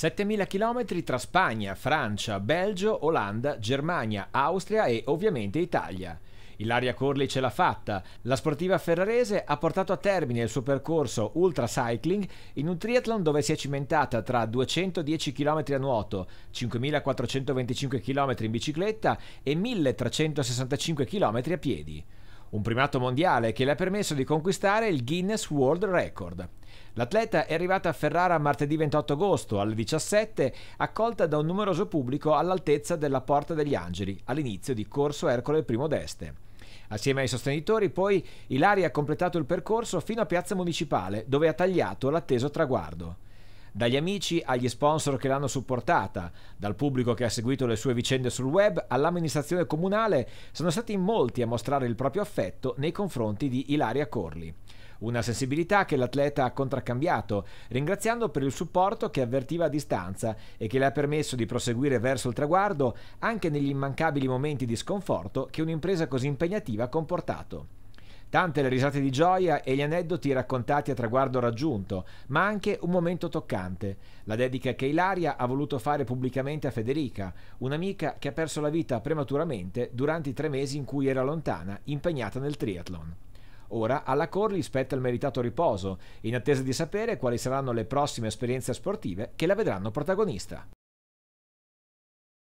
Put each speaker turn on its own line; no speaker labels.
7.000 km tra Spagna, Francia, Belgio, Olanda, Germania, Austria e ovviamente Italia. Ilaria Corli ce l'ha fatta. La sportiva ferrarese ha portato a termine il suo percorso ultra cycling in un triathlon dove si è cimentata tra 210 km a nuoto, 5.425 km in bicicletta e 1.365 km a piedi un primato mondiale che le ha permesso di conquistare il Guinness World Record. L'atleta è arrivata a Ferrara martedì 28 agosto alle 17, accolta da un numeroso pubblico all'altezza della Porta degli Angeli, all'inizio di Corso Ercole I d'Este. Assieme ai sostenitori, poi, Ilaria ha completato il percorso fino a Piazza Municipale, dove ha tagliato l'atteso traguardo dagli amici agli sponsor che l'hanno supportata, dal pubblico che ha seguito le sue vicende sul web all'amministrazione comunale, sono stati in molti a mostrare il proprio affetto nei confronti di Ilaria Corli. Una sensibilità che l'atleta ha contraccambiato, ringraziando per il supporto che avvertiva a distanza e che le ha permesso di proseguire verso il traguardo anche negli immancabili momenti di sconforto che un'impresa così impegnativa ha comportato. Tante le risate di gioia e gli aneddoti raccontati a traguardo raggiunto, ma anche un momento toccante, la dedica che Ilaria ha voluto fare pubblicamente a Federica, un'amica che ha perso la vita prematuramente durante i tre mesi in cui era lontana, impegnata nel triathlon. Ora alla Corli spetta il meritato riposo, in attesa di sapere quali saranno le prossime esperienze sportive che la vedranno protagonista.